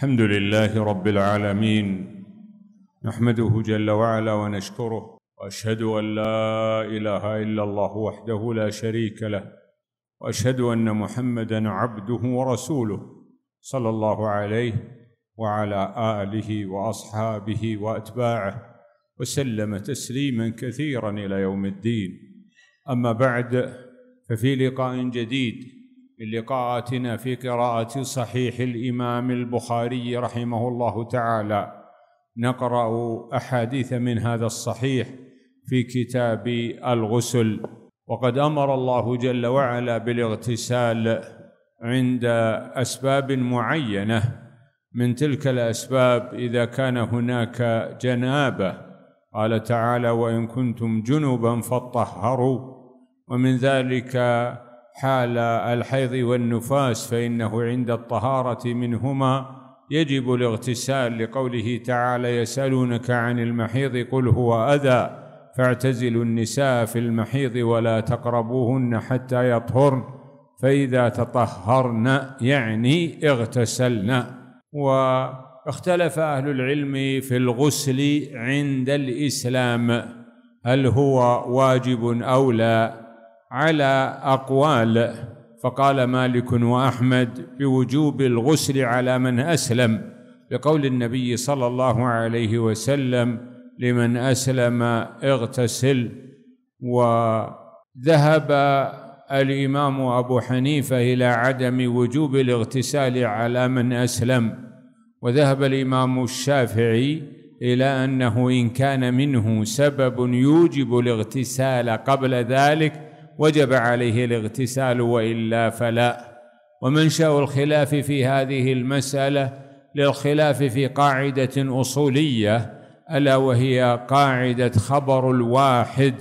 الحمد لله رب العالمين نحمده جل وعلا ونشكره واشهد ان لا اله الا الله وحده لا شريك له واشهد ان محمدا عبده ورسوله صلى الله عليه وعلى اله واصحابه واتباعه وسلم تسليما كثيرا الى يوم الدين اما بعد ففي لقاء جديد من لقاءاتنا في قراءة صحيح الإمام البخاري رحمه الله تعالى نقرأ أحاديث من هذا الصحيح في كتاب الغسل وقد أمر الله جل وعلا بالاغتسال عند أسباب معينة من تلك الأسباب إذا كان هناك جنابة قال تعالى وإن كنتم جنبا فطهروا ومن ذلك حال الحيض والنفاس فإنه عند الطهارة منهما يجب الاغتسال لقوله تعالى يسألونك عن المحيض قل هو أذى فاعتزلوا النساء في المحيض ولا تقربوهن حتى يطهرن فإذا تطهرن يعني اغتسلن واختلف أهل العلم في الغسل عند الإسلام هل هو واجب أو لا على أقوال فقال مالك وأحمد بوجوب الغسل على من أسلم لقول النبي صلى الله عليه وسلم لمن أسلم اغتسل وذهب الإمام أبو حنيفة إلى عدم وجوب الاغتسال على من أسلم وذهب الإمام الشافعي إلى أنه إن كان منه سبب يوجب الاغتسال قبل ذلك وجب عليه الاغتسال والا فلا ومنشا الخلاف في هذه المساله للخلاف في قاعده اصوليه الا وهي قاعده خبر الواحد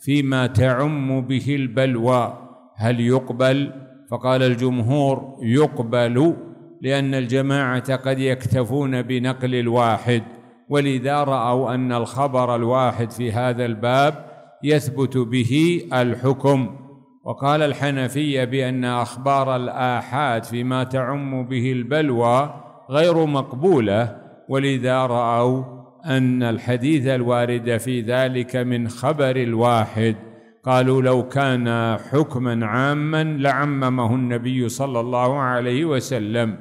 فيما تعم به البلوى هل يقبل فقال الجمهور يقبل لان الجماعه قد يكتفون بنقل الواحد ولذا راوا ان الخبر الواحد في هذا الباب يثبت به الحكم وقال الحنفية بأن أخبار الآحاد فيما تعم به البلوى غير مقبولة ولذا رأوا أن الحديث الوارد في ذلك من خبر الواحد قالوا لو كان حكما عاما لعممه النبي صلى الله عليه وسلم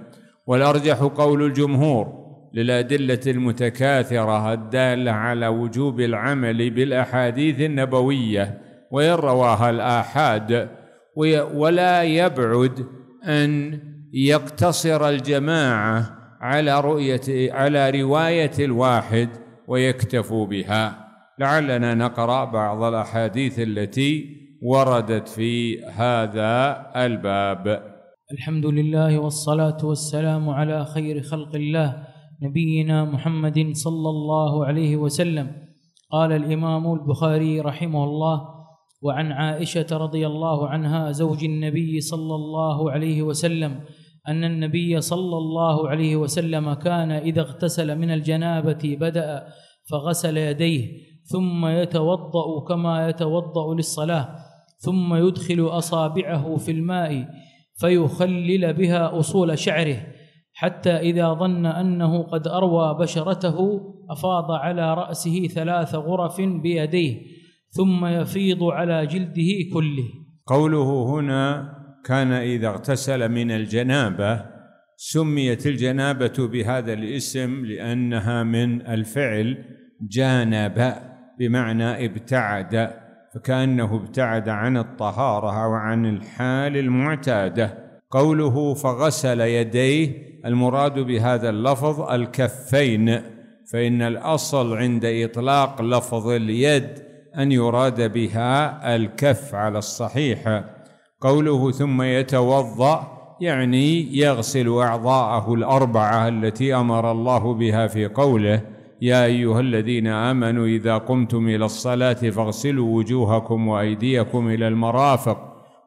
والأرجح قول الجمهور للأدلة المتكاثرة الدالة على وجوب العمل بالأحاديث النبوية وإن رواها الآحاد ولا يبعد أن يقتصر الجماعة على رؤية على رواية الواحد ويكتفوا بها لعلنا نقرأ بعض الأحاديث التي وردت في هذا الباب الحمد لله والصلاة والسلام على خير خلق الله نبينا محمد صلى الله عليه وسلم قال الإمام البخاري رحمه الله وعن عائشة رضي الله عنها زوج النبي صلى الله عليه وسلم أن النبي صلى الله عليه وسلم كان إذا اغتسل من الجنابة بدأ فغسل يديه ثم يتوضأ كما يتوضأ للصلاة ثم يدخل أصابعه في الماء فيخلل بها أصول شعره حتى إذا ظن أنه قد أروى بشرته أفاض على رأسه ثلاث غرف بيديه ثم يفيض على جلده كله قوله هنا كان إذا اغتسل من الجنابة سميت الجنابة بهذا الاسم لأنها من الفعل جانب بمعنى ابتعد فكأنه ابتعد عن الطهارة وعن الحال المعتاده قوله فغسل يديه المراد بهذا اللفظ الكفين فإن الأصل عند إطلاق لفظ اليد أن يراد بها الكف على الصحيح قوله ثم يتوضأ يعني يغسل أعضاءه الأربعة التي أمر الله بها في قوله يا أيها الذين آمنوا إذا قمتم إلى الصلاة فاغسلوا وجوهكم وأيديكم إلى المرافق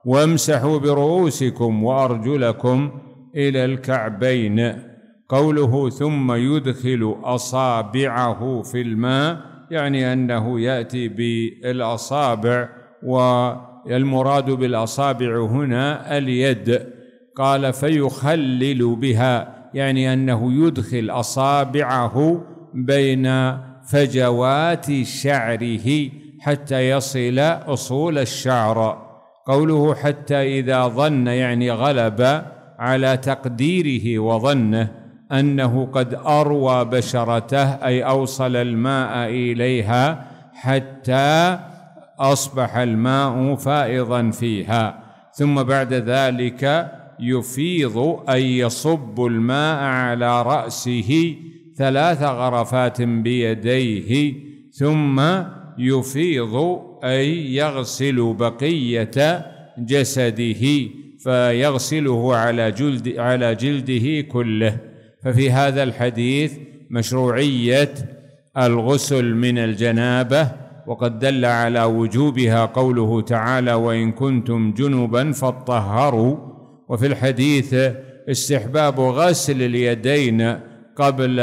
وامسحوا برؤوسكم وأرجلكم إلى الكعبين قوله ثم يدخل أصابعه في الماء يعني أنه يأتي بالأصابع والمراد بالأصابع هنا اليد قال فيخلل بها يعني أنه يدخل أصابعه بين فجوات شعره حتى يصل أصول الشعر قوله حتى إذا ظن يعني غلب على تقديره وظنه انه قد اروى بشرته اي اوصل الماء اليها حتى اصبح الماء فائضا فيها ثم بعد ذلك يفيض اي يصب الماء على راسه ثلاث غرفات بيديه ثم يفيض اي يغسل بقيه جسده فيغسله على جلد على جلده كله ففي هذا الحديث مشروعية الغسل من الجنابة وقد دل على وجوبها قوله تعالى وإن كنتم جنبا فاطهروا وفي الحديث استحباب غسل اليدين قبل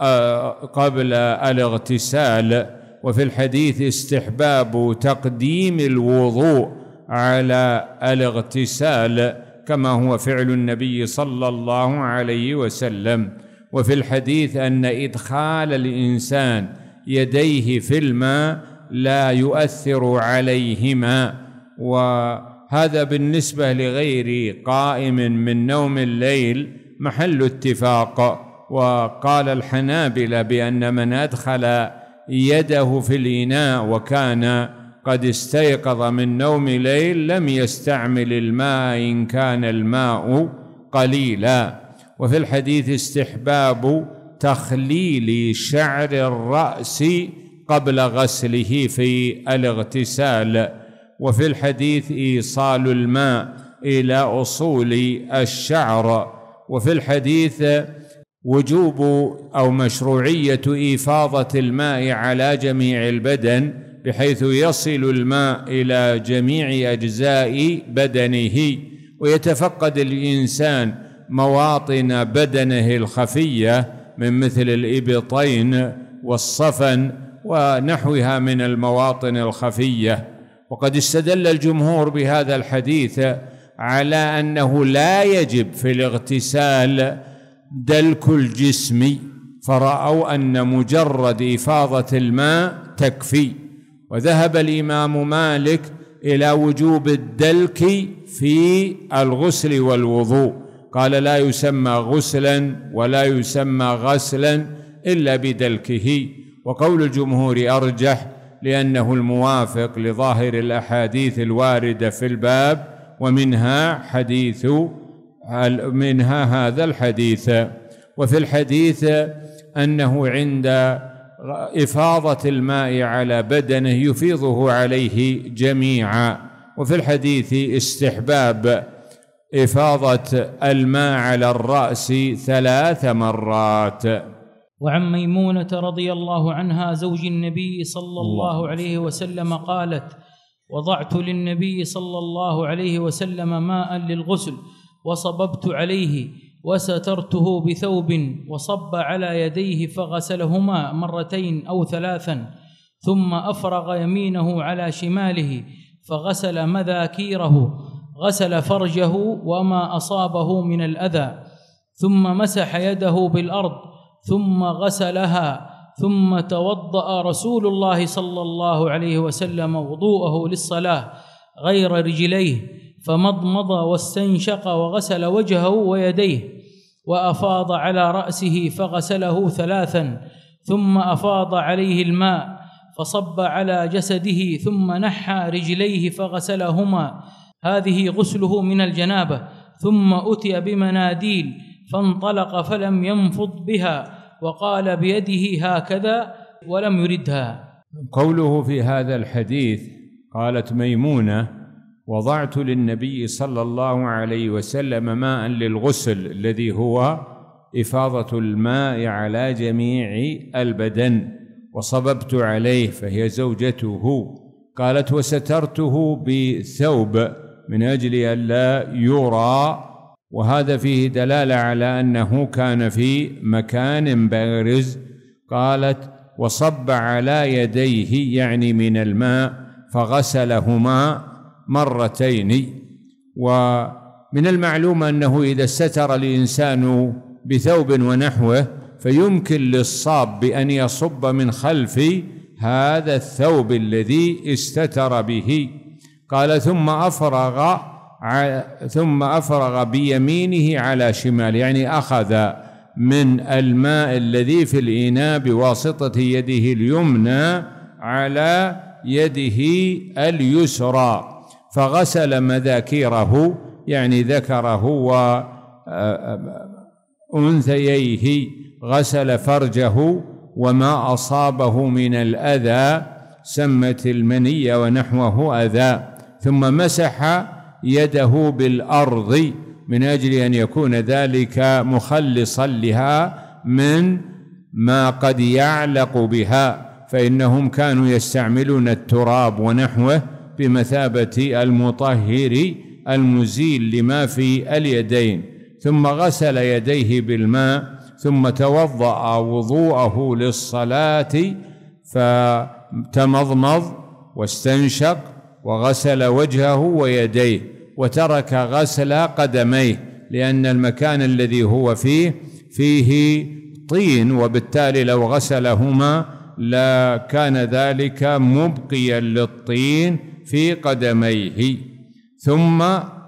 آه، قبل الاغتسال وفي الحديث استحباب تقديم الوضوء على الاغتسال كما هو فعل النبي صلى الله عليه وسلم وفي الحديث ان ادخال الانسان يديه في الماء لا يؤثر عليهما وهذا بالنسبه لغير قائم من نوم الليل محل اتفاق وقال الحنابله بان من ادخل يده في الاناء وكان قد استيقظ من نوم ليل لم يستعمل الماء إن كان الماء قليلا وفي الحديث استحباب تخليل شعر الرأس قبل غسله في الاغتسال وفي الحديث إيصال الماء إلى أصول الشعر وفي الحديث وجوب أو مشروعية إفاضة الماء على جميع البدن بحيث يصل الماء إلى جميع أجزاء بدنه ويتفقد الإنسان مواطن بدنه الخفية من مثل الإبطين والصفن ونحوها من المواطن الخفية وقد استدل الجمهور بهذا الحديث على أنه لا يجب في الاغتسال دلك الجسم فرأوا أن مجرد إفاضة الماء تكفي وذهب الامام مالك الى وجوب الدلك في الغسل والوضوء قال لا يسمى غسلا ولا يسمى غسلا الا بدلكه وقول الجمهور ارجح لانه الموافق لظاهر الاحاديث الوارده في الباب ومنها حديث منها هذا الحديث وفي الحديث انه عند إفاضة الماء على بدنه يفيضه عليه جميعا وفي الحديث استحباب إفاضة الماء على الرأس ثلاث مرات وعن ميمونة رضي الله عنها زوج النبي صلى الله عليه وسلم قالت وضعت للنبي صلى الله عليه وسلم ماء للغسل وصببت عليه وسترته بثوب وصب على يديه فغسلهما مرتين او ثلاثا ثم افرغ يمينه على شماله فغسل مذاكيره غسل فرجه وما اصابه من الاذى ثم مسح يده بالارض ثم غسلها ثم توضا رسول الله صلى الله عليه وسلم وضوءه للصلاه غير رجليه فمضمض واستنشق وغسل وجهه ويديه وافاض على راسه فغسله ثلاثا ثم افاض عليه الماء فصب على جسده ثم نحى رجليه فغسلهما هذه غسله من الجنابه ثم اتي بمناديل فانطلق فلم ينفض بها وقال بيده هكذا ولم يردها قوله في هذا الحديث قالت ميمونه وضعت للنبي صلى الله عليه وسلم ماء للغسل الذي هو إفاضة الماء على جميع البدن وصببت عليه فهي زوجته قالت وسترته بثوب من أجل ألا يرى وهذا فيه دلالة على أنه كان في مكان بارز قالت وصب على يديه يعني من الماء فغسلهما مرتين ومن المعلوم أنه إذا استتر الإنسان بثوب ونحوه فيمكن للصاب أن يصب من خلف هذا الثوب الذي استتر به قال ثم أفرغ ثم أفرغ بيمينه على شماله يعني أخذ من الماء الذي في الإناء بواسطة يده اليمنى على يده اليسرى فغسل مذاكيره يعني ذكره وأنثييه آه، آه، غسل فرجه وما أصابه من الأذى سمت المني ونحوه أذى ثم مسح يده بالأرض من أجل أن يكون ذلك مخلصا لها من ما قد يعلق بها فإنهم كانوا يستعملون التراب ونحوه بمثابة المطهر المزيل لما في اليدين ثم غسل يديه بالماء ثم توضأ وضوءه للصلاة فتمضمض واستنشق وغسل وجهه ويديه وترك غسل قدميه لأن المكان الذي هو فيه فيه طين وبالتالي لو غسلهما لا كان ذلك مبقيا للطين في قدميه ثم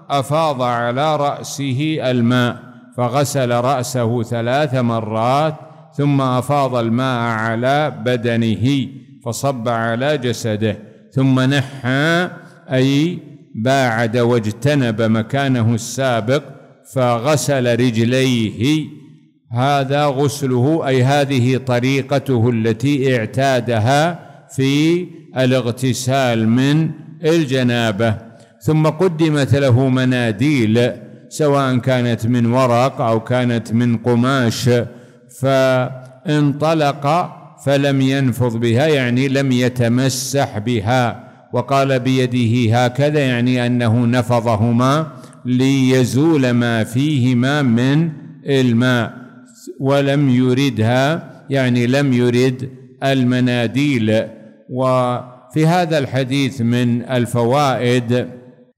أفاض على رأسه الماء فغسل رأسه ثلاث مرات ثم أفاض الماء على بدنه فصب على جسده ثم نحى أي باعد واجتنب مكانه السابق فغسل رجليه هذا غسله أي هذه طريقته التي اعتادها في الاغتسال من الجنابة ثم قدمت له مناديل سواء كانت من ورق أو كانت من قماش فانطلق فلم ينفض بها يعني لم يتمسح بها وقال بيده هكذا يعني أنه نفضهما ليزول ما فيهما من الماء ولم يردها يعني لم يرد المناديل و في هذا الحديث من الفوائد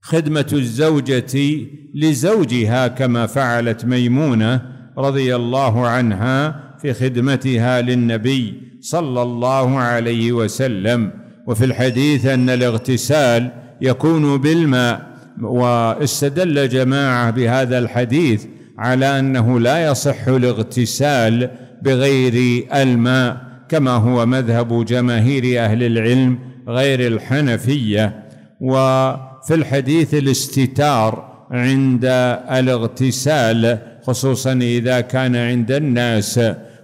خدمة الزوجة لزوجها كما فعلت ميمونة رضي الله عنها في خدمتها للنبي صلى الله عليه وسلم وفي الحديث أن الاغتسال يكون بالماء واستدل جماعة بهذا الحديث على أنه لا يصح الاغتسال بغير الماء كما هو مذهب جماهير أهل العلم غير الحنفية وفي الحديث الاستتار عند الاغتسال خصوصا إذا كان عند الناس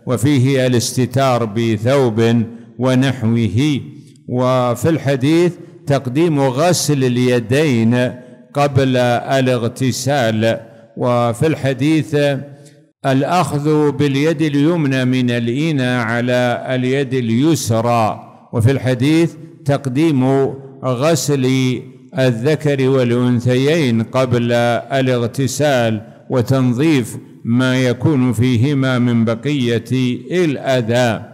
وفيه الاستتار بثوب ونحوه وفي الحديث تقديم غسل اليدين قبل الاغتسال وفي الحديث الأخذ باليد اليمنى من الإنى على اليد اليسرى وفي الحديث تقديم غسل الذكر والأنثيين قبل الاغتسال وتنظيف ما يكون فيهما من بقية الأذى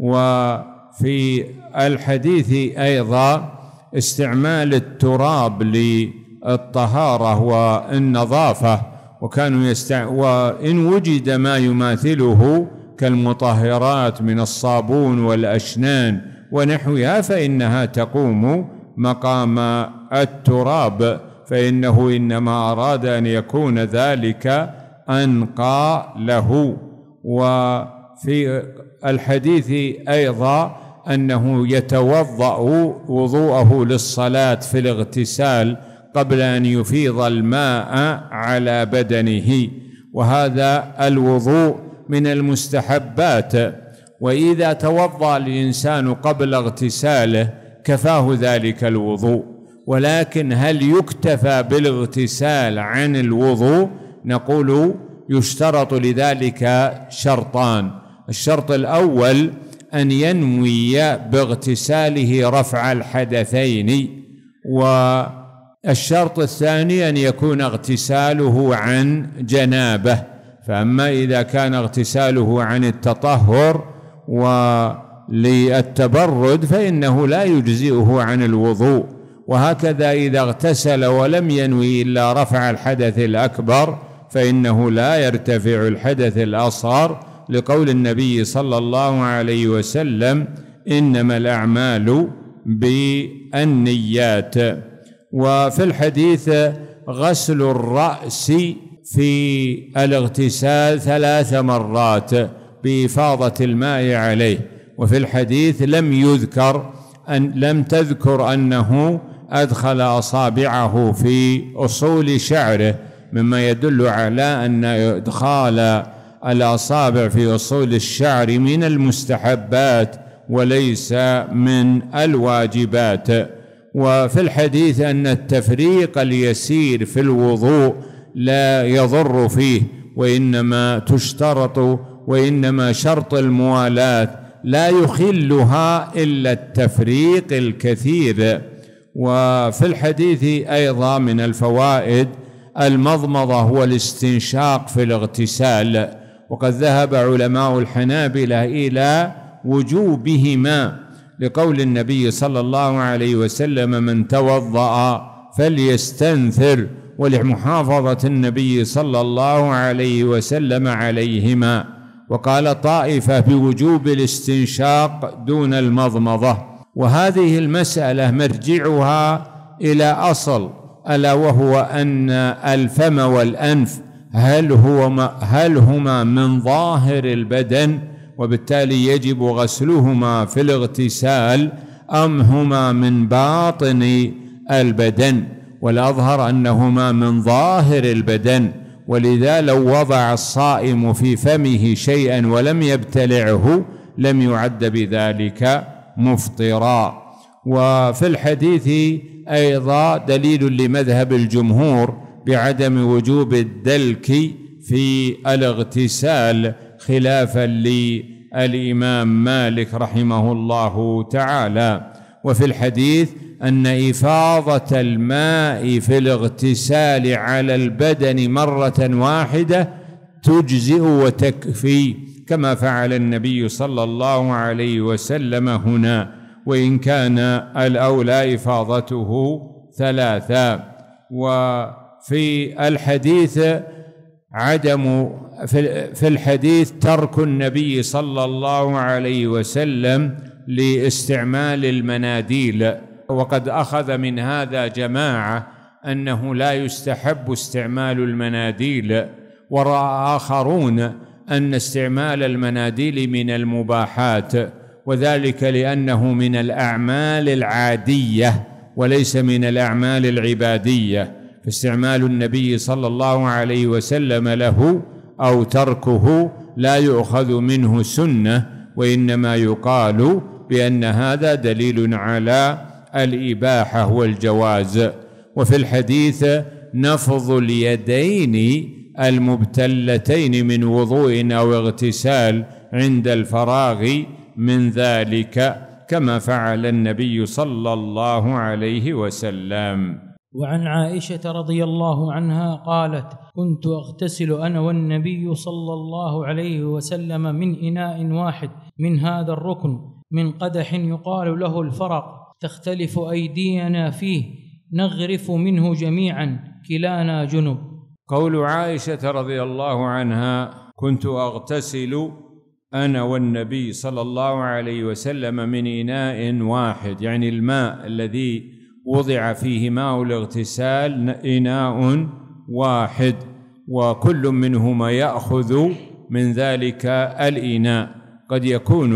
وفي الحديث أيضا استعمال التراب للطهارة والنظافة وكانوا يستع... وإن وجد ما يماثله كالمطهرات من الصابون والأشنان ونحوها فإنها تقوم مقام التراب فإنه إنما أراد أن يكون ذلك أنقى له وفي الحديث أيضا أنه يتوضأ وضوءه للصلاة في الاغتسال قبل أن يفيض الماء على بدنه وهذا الوضوء من المستحبات واذا توضا الانسان قبل اغتساله كفاه ذلك الوضوء ولكن هل يكتفى بالاغتسال عن الوضوء نقول يشترط لذلك شرطان الشرط الاول ان ينوي باغتساله رفع الحدثين والشرط الثاني ان يكون اغتساله عن جنابه فاما اذا كان اغتساله عن التطهر وللتبرد فإنه لا يجزئه عن الوضوء وهكذا إذا اغتسل ولم ينوي إلا رفع الحدث الأكبر فإنه لا يرتفع الحدث الأصغر لقول النبي صلى الله عليه وسلم إنما الأعمال بالنيات وفي الحديث غسل الرأس في الاغتسال ثلاث مرات بإفاضة الماء عليه وفي الحديث لم يذكر أن لم تذكر أنه أدخل أصابعه في أصول شعره مما يدل على أن إدخال الأصابع في أصول الشعر من المستحبات وليس من الواجبات وفي الحديث أن التفريق اليسير في الوضوء لا يضر فيه وإنما تشترط وانما شرط الموالاه لا يخلها الا التفريق الكثير وفي الحديث ايضا من الفوائد المضمضه هو الاستنشاق في الاغتسال وقد ذهب علماء الحنابله الى وجوبهما لقول النبي صلى الله عليه وسلم من توضا فليستنثر ولمحافظه النبي صلى الله عليه وسلم عليهما وقال طائفة بوجوب الاستنشاق دون المضمضة وهذه المسألة مرجعها إلى أصل ألا وهو أن الفم والأنف هل هو هل هما من ظاهر البدن وبالتالي يجب غسلهما في الاغتسال أم هما من باطن البدن والأظهر أنهما من ظاهر البدن ولذا لو وضع الصائم في فمه شيئا ولم يبتلعه لم يعد بذلك مفطرا وفي الحديث ايضا دليل لمذهب الجمهور بعدم وجوب الدلك في الاغتسال خلافا للامام مالك رحمه الله تعالى وفي الحديث أن إفاضة الماء في الاغتسال على البدن مرة واحدة تجزئ وتكفي كما فعل النبي صلى الله عليه وسلم هنا وإن كان الأولى إفاضته ثلاثا وفي الحديث عدم في الحديث ترك النبي صلى الله عليه وسلم لاستعمال المناديل وقد أخذ من هذا جماعة أنه لا يستحب استعمال المناديل ورأى آخرون أن استعمال المناديل من المباحات وذلك لأنه من الأعمال العادية وليس من الأعمال العبادية فاستعمال النبي صلى الله عليه وسلم له أو تركه لا يؤخذ منه سنة وإنما يقال بأن هذا دليل على الإباحة والجواز وفي الحديث نفض اليدين المبتلتين من وضوء أو اغتسال عند الفراغ من ذلك كما فعل النبي صلى الله عليه وسلم وعن عائشه رضي الله عنها قالت كنت اغتسل انا والنبي صلى الله عليه وسلم من اناء واحد من هذا الركن من قدح يقال له الفرق تختلف ايدينا فيه نغرف منه جميعا كلانا جنب قول عائشه رضي الله عنها كنت اغتسل انا والنبي صلى الله عليه وسلم من اناء واحد يعني الماء الذي وضع فيه ماء الاغتسال اناء واحد وكل منهما ياخذ من ذلك الاناء قد يكون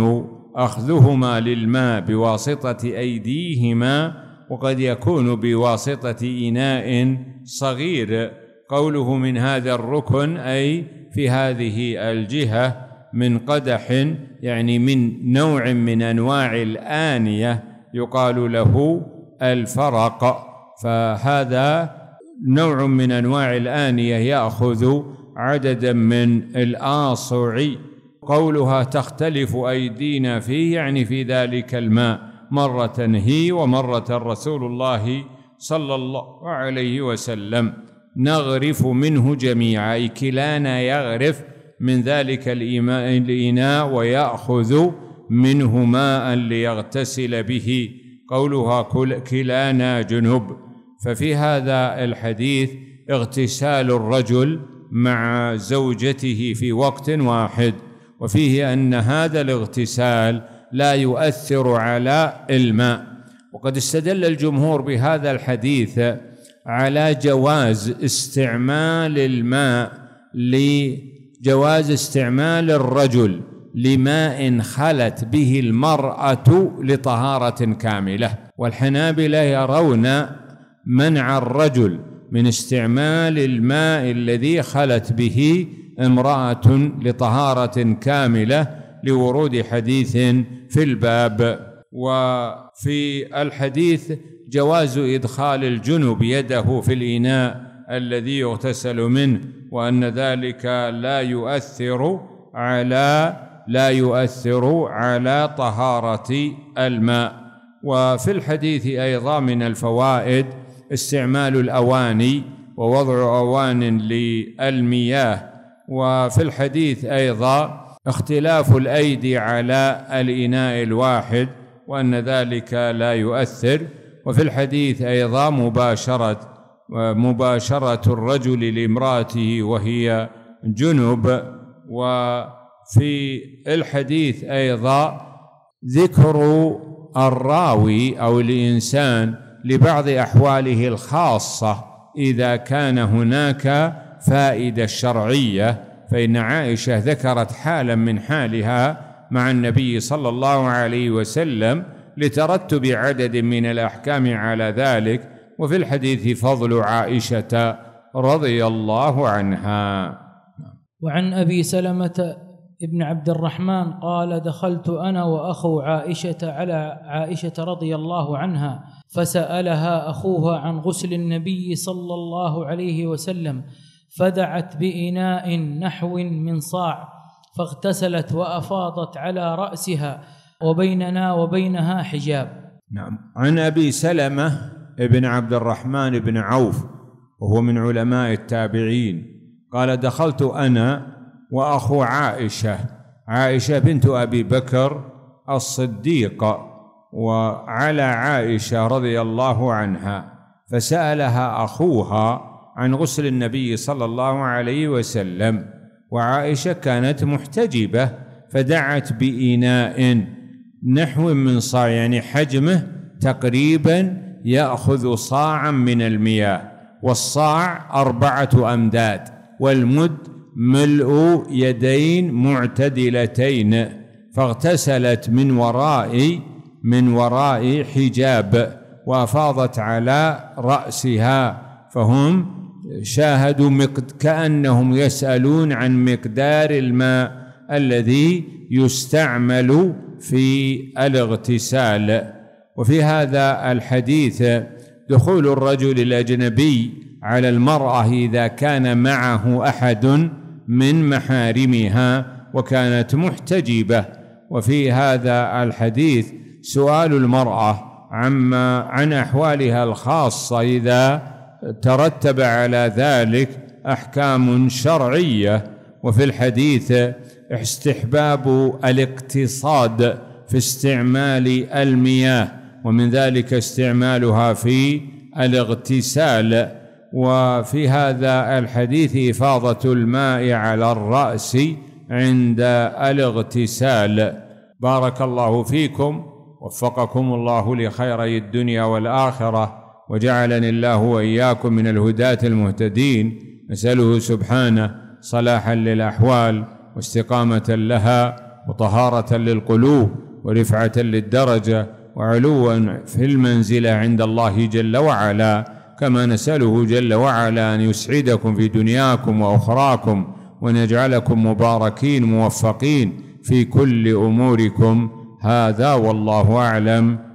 أخذهما للماء بواسطة أيديهما وقد يكون بواسطة إناء صغير قوله من هذا الركن أي في هذه الجهة من قدح يعني من نوع من أنواع الآنية يقال له الفرق فهذا نوع من أنواع الآنية يأخذ عددا من الآصعي قولها تختلف أيدينا فيه يعني في ذلك الماء مرة هي ومرة رسول الله صلى الله عليه وسلم نغرف منه جميعا أي كلانا يغرف من ذلك الإناء ويأخذ منه ماء ليغتسل به قولها كلانا جنب ففي هذا الحديث اغتسال الرجل مع زوجته في وقت واحد وفيه أن هذا الاغتسال لا يؤثر على الماء وقد استدل الجمهور بهذا الحديث على جواز استعمال الماء لجواز استعمال الرجل لماء خلت به المرأة لطهارة كاملة والحنابلة يرون منع الرجل من استعمال الماء الذي خلت به امرأة لطهارة كاملة لورود حديث في الباب وفي الحديث جواز إدخال الجنب يده في الإناء الذي يغتسل منه وأن ذلك لا يؤثر على لا يؤثر على طهارة الماء وفي الحديث أيضا من الفوائد استعمال الأواني ووضع أوان للمياه وفي الحديث أيضا اختلاف الأيدي على الإناء الواحد وأن ذلك لا يؤثر وفي الحديث أيضا مباشرة مباشرة الرجل لامرأته وهي جنب وفي الحديث أيضا ذكر الراوي أو الإنسان لبعض أحواله الخاصة إذا كان هناك فائدة شرعية فإن عائشة ذكرت حالا من حالها مع النبي صلى الله عليه وسلم لترتب عدد من الأحكام على ذلك وفي الحديث فضل عائشة رضي الله عنها وعن أبي سلمة ابن عبد الرحمن قال دخلت أنا وأخو عائشة على عائشة رضي الله عنها فسألها أخوها عن غسل النبي صلى الله عليه وسلم فدعت بإناء نحو من صاع فاغتسلت وأفاضت على رأسها وبيننا وبينها حجاب نعم عن أبي سلمة ابن عبد الرحمن بن عوف وهو من علماء التابعين قال دخلت أنا وأخو عائشة عائشة بنت أبي بكر الصديقة وعلى عائشة رضي الله عنها فسألها أخوها عن غسل النبي صلى الله عليه وسلم وعائشه كانت محتجبه فدعت باناء نحو من صاع يعني حجمه تقريبا ياخذ صاعا من المياه والصاع اربعه امداد والمد ملء يدين معتدلتين فاغتسلت من وراء من وراء حجاب وافاضت على راسها فهم شاهدوا مقد كأنهم يسألون عن مقدار الماء الذي يستعمل في الاغتسال وفي هذا الحديث دخول الرجل الأجنبي على المرأة إذا كان معه أحد من محارمها وكانت محتجبة وفي هذا الحديث سؤال المرأة عما عن أحوالها الخاصة إذا ترتب على ذلك احكام شرعيه وفي الحديث استحباب الاقتصاد في استعمال المياه ومن ذلك استعمالها في الاغتسال وفي هذا الحديث افاضه الماء على الراس عند الاغتسال بارك الله فيكم وفقكم الله لخيري الدنيا والاخره وجعلني الله واياكم من الهداة المهتدين نساله سبحانه صلاحا للاحوال واستقامه لها وطهاره للقلوب ورفعه للدرجه وعلوا في المنزله عند الله جل وعلا كما نساله جل وعلا ان يسعدكم في دنياكم واخراكم وان يجعلكم مباركين موفقين في كل اموركم هذا والله اعلم